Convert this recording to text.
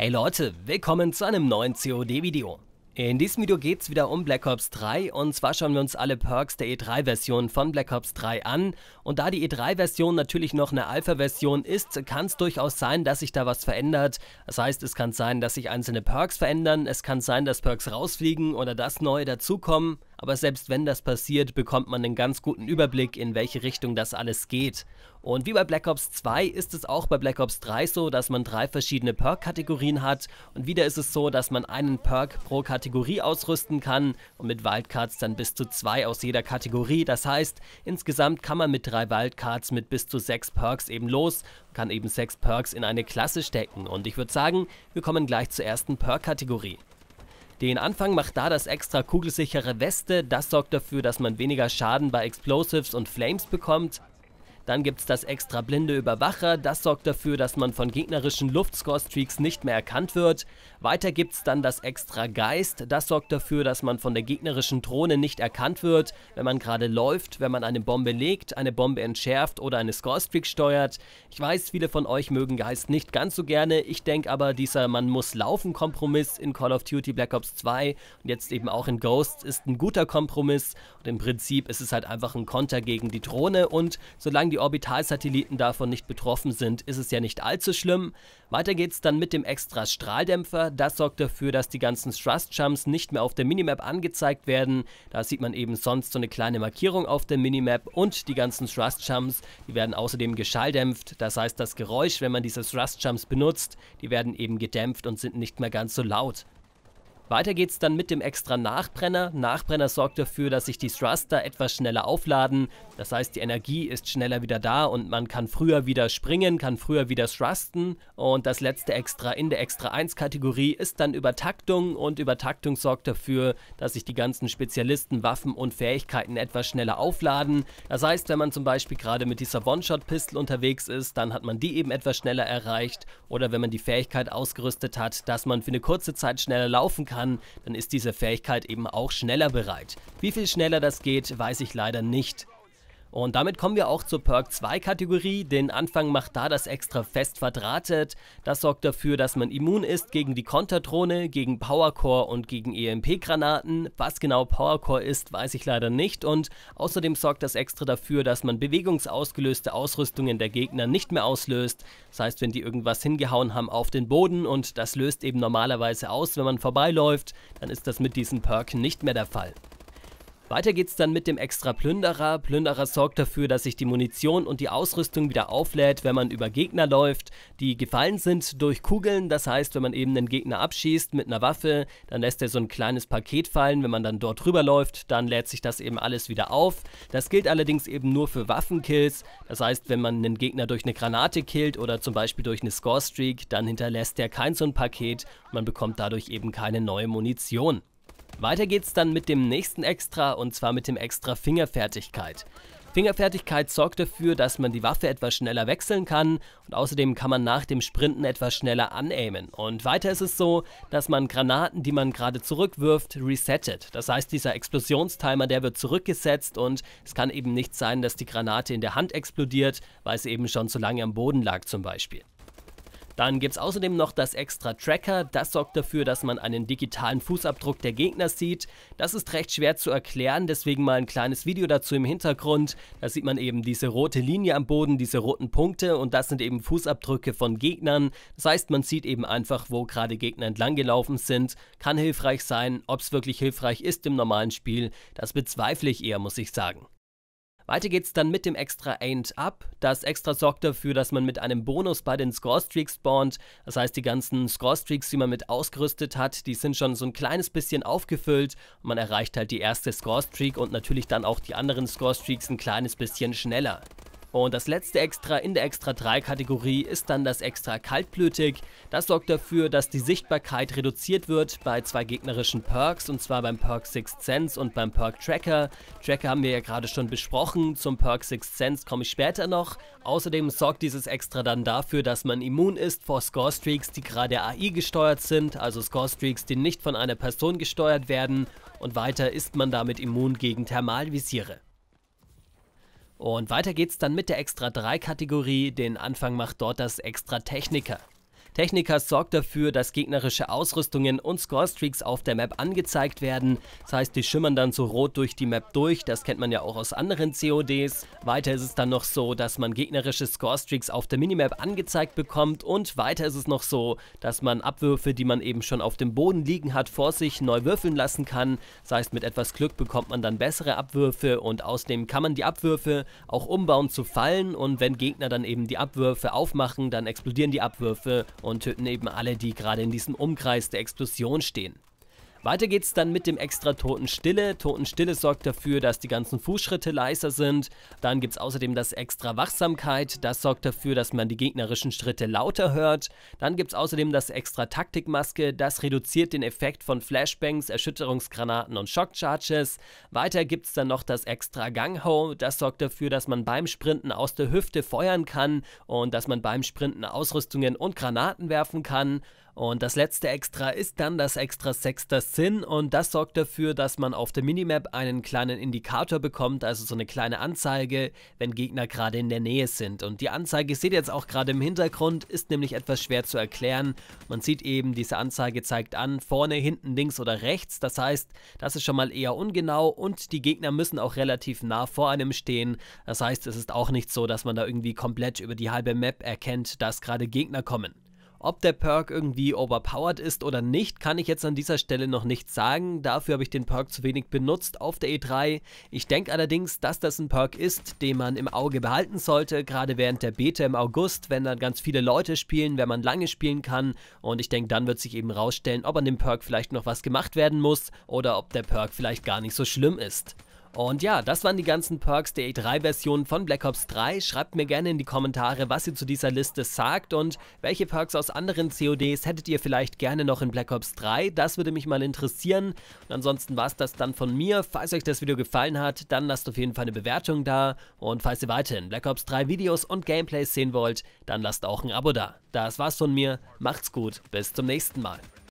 Hey Leute, willkommen zu einem neuen COD-Video. In diesem Video geht's wieder um Black Ops 3 und zwar schauen wir uns alle Perks der E3-Version von Black Ops 3 an. Und da die E3-Version natürlich noch eine Alpha-Version ist, kann es durchaus sein, dass sich da was verändert. Das heißt, es kann sein, dass sich einzelne Perks verändern, es kann sein, dass Perks rausfliegen oder dass neue dazukommen. Aber selbst wenn das passiert, bekommt man einen ganz guten Überblick, in welche Richtung das alles geht. Und wie bei Black Ops 2 ist es auch bei Black Ops 3 so, dass man drei verschiedene Perk-Kategorien hat. Und wieder ist es so, dass man einen Perk pro Kategorie ausrüsten kann und mit Wildcards dann bis zu zwei aus jeder Kategorie. Das heißt, insgesamt kann man mit drei Wildcards mit bis zu sechs Perks eben los, und kann eben sechs Perks in eine Klasse stecken. Und ich würde sagen, wir kommen gleich zur ersten Perk-Kategorie. Den Anfang macht da das extra kugelsichere Weste, das sorgt dafür, dass man weniger Schaden bei Explosives und Flames bekommt. Dann gibt es das extra blinde Überwacher, das sorgt dafür, dass man von gegnerischen Luftscore-Streaks nicht mehr erkannt wird. Weiter gibt es dann das extra Geist, das sorgt dafür, dass man von der gegnerischen Drohne nicht erkannt wird, wenn man gerade läuft, wenn man eine Bombe legt, eine Bombe entschärft oder eine Score-Streak steuert. Ich weiß, viele von euch mögen Geist nicht ganz so gerne, ich denke aber, dieser Man muss laufen Kompromiss in Call of Duty Black Ops 2 und jetzt eben auch in Ghosts ist ein guter Kompromiss und im Prinzip ist es halt einfach ein Konter gegen die Drohne und solange die die Orbitalsatelliten davon nicht betroffen sind, ist es ja nicht allzu schlimm. Weiter geht's dann mit dem extra Strahldämpfer. Das sorgt dafür, dass die ganzen Thrust-Jumps nicht mehr auf der Minimap angezeigt werden. Da sieht man eben sonst so eine kleine Markierung auf der Minimap und die ganzen Thrust-Jumps, die werden außerdem geschalldämpft. Das heißt, das Geräusch, wenn man diese Thrust-Jumps benutzt, die werden eben gedämpft und sind nicht mehr ganz so laut. Weiter geht's dann mit dem extra Nachbrenner. Nachbrenner sorgt dafür, dass sich die Thruster etwas schneller aufladen. Das heißt, die Energie ist schneller wieder da und man kann früher wieder springen, kann früher wieder thrusten. Und das letzte Extra in der Extra 1 Kategorie ist dann Übertaktung und Übertaktung sorgt dafür, dass sich die ganzen Spezialisten, Waffen und Fähigkeiten etwas schneller aufladen. Das heißt, wenn man zum Beispiel gerade mit dieser One-Shot-Pistol unterwegs ist, dann hat man die eben etwas schneller erreicht. Oder wenn man die Fähigkeit ausgerüstet hat, dass man für eine kurze Zeit schneller laufen kann, kann, dann ist diese Fähigkeit eben auch schneller bereit. Wie viel schneller das geht, weiß ich leider nicht. Und damit kommen wir auch zur Perk 2 Kategorie. Den Anfang macht da das extra fest verdrahtet. Das sorgt dafür, dass man immun ist gegen die Konterdrohne, gegen Powercore und gegen EMP-Granaten. Was genau Powercore ist, weiß ich leider nicht. Und außerdem sorgt das extra dafür, dass man bewegungsausgelöste Ausrüstungen der Gegner nicht mehr auslöst. Das heißt, wenn die irgendwas hingehauen haben auf den Boden und das löst eben normalerweise aus, wenn man vorbeiläuft, dann ist das mit diesen Perk nicht mehr der Fall. Weiter geht's dann mit dem extra Plünderer. Plünderer sorgt dafür, dass sich die Munition und die Ausrüstung wieder auflädt, wenn man über Gegner läuft, die gefallen sind durch Kugeln. Das heißt, wenn man eben einen Gegner abschießt mit einer Waffe, dann lässt er so ein kleines Paket fallen. Wenn man dann dort drüber läuft, dann lädt sich das eben alles wieder auf. Das gilt allerdings eben nur für Waffenkills. Das heißt, wenn man einen Gegner durch eine Granate killt oder zum Beispiel durch eine Score-Streak, dann hinterlässt er kein so ein Paket. Man bekommt dadurch eben keine neue Munition. Weiter geht's dann mit dem nächsten Extra und zwar mit dem Extra Fingerfertigkeit. Fingerfertigkeit sorgt dafür, dass man die Waffe etwas schneller wechseln kann und außerdem kann man nach dem Sprinten etwas schneller anaimen. Und weiter ist es so, dass man Granaten, die man gerade zurückwirft, resettet. Das heißt, dieser Explosionstimer, der wird zurückgesetzt und es kann eben nicht sein, dass die Granate in der Hand explodiert, weil sie eben schon zu lange am Boden lag zum Beispiel. Dann gibt es außerdem noch das extra Tracker. Das sorgt dafür, dass man einen digitalen Fußabdruck der Gegner sieht. Das ist recht schwer zu erklären, deswegen mal ein kleines Video dazu im Hintergrund. Da sieht man eben diese rote Linie am Boden, diese roten Punkte und das sind eben Fußabdrücke von Gegnern. Das heißt, man sieht eben einfach, wo gerade Gegner entlang gelaufen sind. Kann hilfreich sein, ob es wirklich hilfreich ist im normalen Spiel, das bezweifle ich eher, muss ich sagen. Weiter geht's dann mit dem Extra Ain't Up. Das Extra sorgt dafür, dass man mit einem Bonus bei den Score-Streaks spawnt. Das heißt, die ganzen Score-Streaks, die man mit ausgerüstet hat, die sind schon so ein kleines bisschen aufgefüllt. Und man erreicht halt die erste Score-Streak und natürlich dann auch die anderen Score-Streaks ein kleines bisschen schneller. Und das letzte Extra in der Extra 3 Kategorie ist dann das Extra kaltblütig. Das sorgt dafür, dass die Sichtbarkeit reduziert wird bei zwei gegnerischen Perks und zwar beim Perk Sixth Sense und beim Perk Tracker. Tracker haben wir ja gerade schon besprochen, zum Perk Sixth Sense komme ich später noch. Außerdem sorgt dieses Extra dann dafür, dass man immun ist vor Scorestreaks, die gerade AI gesteuert sind, also Scorestreaks, die nicht von einer Person gesteuert werden und weiter ist man damit immun gegen Thermalvisiere. Und weiter geht's dann mit der Extra 3 Kategorie. Den Anfang macht dort das Extra Techniker. Techniker sorgt dafür, dass gegnerische Ausrüstungen und Scorestreaks auf der Map angezeigt werden. Das heißt, die schimmern dann so rot durch die Map durch, das kennt man ja auch aus anderen CODs. Weiter ist es dann noch so, dass man gegnerische Scorestreaks auf der Minimap angezeigt bekommt und weiter ist es noch so, dass man Abwürfe, die man eben schon auf dem Boden liegen hat, vor sich neu würfeln lassen kann. Das heißt, mit etwas Glück bekommt man dann bessere Abwürfe und außerdem kann man die Abwürfe auch umbauen zu Fallen und wenn Gegner dann eben die Abwürfe aufmachen, dann explodieren die Abwürfe und und töten eben alle, die gerade in diesem Umkreis der Explosion stehen. Weiter geht's dann mit dem extra Totenstille. Totenstille sorgt dafür, dass die ganzen Fußschritte leiser sind. Dann gibt's außerdem das extra Wachsamkeit. Das sorgt dafür, dass man die gegnerischen Schritte lauter hört. Dann gibt's außerdem das extra Taktikmaske. Das reduziert den Effekt von Flashbangs, Erschütterungsgranaten und Shockcharges. Weiter gibt's dann noch das extra Gangho. Das sorgt dafür, dass man beim Sprinten aus der Hüfte feuern kann und dass man beim Sprinten Ausrüstungen und Granaten werfen kann. Und das letzte Extra ist dann das Extra Sechster Sinn und das sorgt dafür, dass man auf der Minimap einen kleinen Indikator bekommt, also so eine kleine Anzeige, wenn Gegner gerade in der Nähe sind. Und die Anzeige seht ihr jetzt auch gerade im Hintergrund, ist nämlich etwas schwer zu erklären. Man sieht eben, diese Anzeige zeigt an, vorne, hinten, links oder rechts. Das heißt, das ist schon mal eher ungenau und die Gegner müssen auch relativ nah vor einem stehen. Das heißt, es ist auch nicht so, dass man da irgendwie komplett über die halbe Map erkennt, dass gerade Gegner kommen. Ob der Perk irgendwie overpowered ist oder nicht, kann ich jetzt an dieser Stelle noch nicht sagen. Dafür habe ich den Perk zu wenig benutzt auf der E3. Ich denke allerdings, dass das ein Perk ist, den man im Auge behalten sollte, gerade während der Beta im August, wenn dann ganz viele Leute spielen, wenn man lange spielen kann. Und ich denke, dann wird sich eben rausstellen, ob an dem Perk vielleicht noch was gemacht werden muss oder ob der Perk vielleicht gar nicht so schlimm ist. Und ja, das waren die ganzen Perks der E3-Version von Black Ops 3. Schreibt mir gerne in die Kommentare, was ihr zu dieser Liste sagt und welche Perks aus anderen CODs hättet ihr vielleicht gerne noch in Black Ops 3. Das würde mich mal interessieren. Und ansonsten war es das dann von mir. Falls euch das Video gefallen hat, dann lasst auf jeden Fall eine Bewertung da. Und falls ihr weiterhin Black Ops 3 Videos und Gameplays sehen wollt, dann lasst auch ein Abo da. Das war's von mir. Macht's gut. Bis zum nächsten Mal.